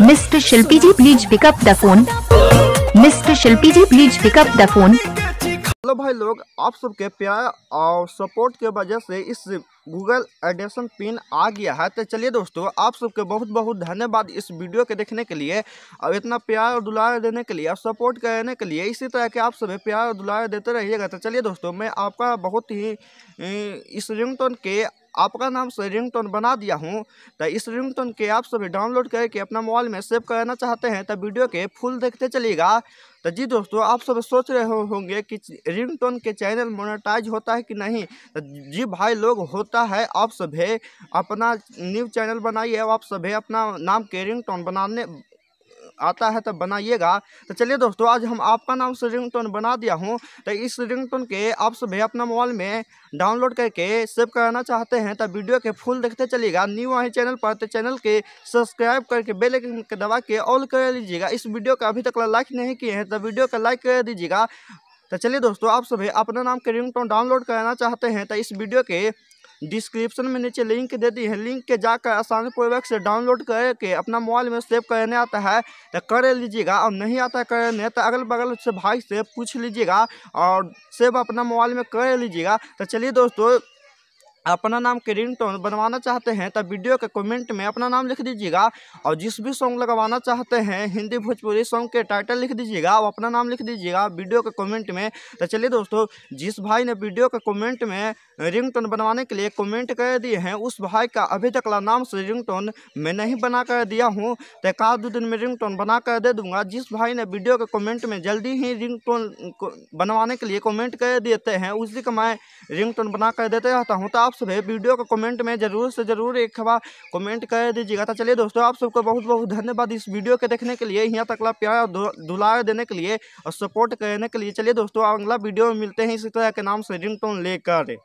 Mister Shilpi ji please pick up the phone. Mr. Shilpi ji, please pick up the phone. Hello भाई लोग आप सबके प्यार और सपोर्ट के वजह से इस गूगल एडिशन पिन आ गया है तो चलिए दोस्तों आप सबके बहुत बहुत धन्यवाद इस वीडियो के देखने के लिए और इतना प्यार और दुलार देने के लिए और सपोर्ट करने के लिए इसी तरह के आप सभी प्यार और दुलार देते रहिएगा तो चलिए दोस्तों मैं आपका बहुत ही इस रिंगटोन के आपका नाम से रिंगटोन बना दिया हूँ तो इस रिंगटोन के आप सभी डाउनलोड करके अपना मोबाइल में सेव करना चाहते हैं तो वीडियो के फुल देखते चलिएगा तो जी दोस्तों आप सब सोच रहे हो होंगे कि रिंगटोन के चैनल मोनेटाइज होता है कि नहीं तो जी भाई लोग होता है आप सभी अपना न्यू चैनल बनाइए आप सभी अपना नाम के रिंगटोन बनाने आता है तब बनाइएगा तो चलिए दोस्तों आज हम आपका नाम से टोन बना दिया हूँ तो इस टोन के आप सभी अपना मोबाइल में डाउनलोड करके सेव कराना चाहते हैं तो वीडियो के फुल देखते चलिएगा न्यू आए चैनल पर तो चैनल के सब्सक्राइब करके बेल के दबा के ऑल कर लीजिएगा इस वीडियो का अभी तक लाइक नहीं किए हैं तो वीडियो का लाइक कर दीजिएगा तो चलिए दोस्तों आप सभी अपना नाम के रिंगटोन डाउनलोड कराना चाहते हैं तो इस वीडियो के डिस्क्रिप्शन में नीचे लिंक दे दी है लिंक के जाकर आसानी पूर्वक से डाउनलोड करके अपना मोबाइल में सेव करने आता है तो कर लीजिएगा और नहीं आता करने तो अगल बगल से भाई से पूछ लीजिएगा और सेव अपना मोबाइल में कर लीजिएगा तो चलिए दोस्तों अपना नाम के रिंगटोन बनवाना चाहते हैं तो वीडियो के कमेंट में अपना नाम लिख दीजिएगा और जिस भी सॉन्ग लगवाना चाहते हैं हिंदी भोजपुरी सॉन्ग के टाइटल लिख दीजिएगा और अपना नाम लिख दीजिएगा वीडियो के कमेंट में तो चलिए दोस्तों जिस भाई ने वीडियो के कमेंट में रिंगटोन बनवाने के लिए कमेंट कर दिए हैं उस भाई का अभी तक ला नाम से रिंगटोन मैं नहीं बना कर दिया हूँ तो एक आध दो दिन में रिंगटोन बना कर दे दूंगा जिस भाई ने वीडियो के कमेंट में जल्दी ही रिंगटोन बनवाने के लिए कमेंट कर देते हैं उसी का मैं रिंगटोन बना कर देते रहता हूँ तो आप सभी वीडियो के कॉमेंट में ज़रूर से ज़रूर एक बार कॉमेंट कर दीजिएगा तो चलिए दोस्तों आप सबको बहुत बहुत धन्यवाद इस वीडियो के देखने के लिए यहाँ तक प्यार दुलार देने के लिए और सपोर्ट करने के लिए चलिए दोस्तों अगला वीडियो में मिलते हैं इसी तरह के नाम से रिंगटोन लेकर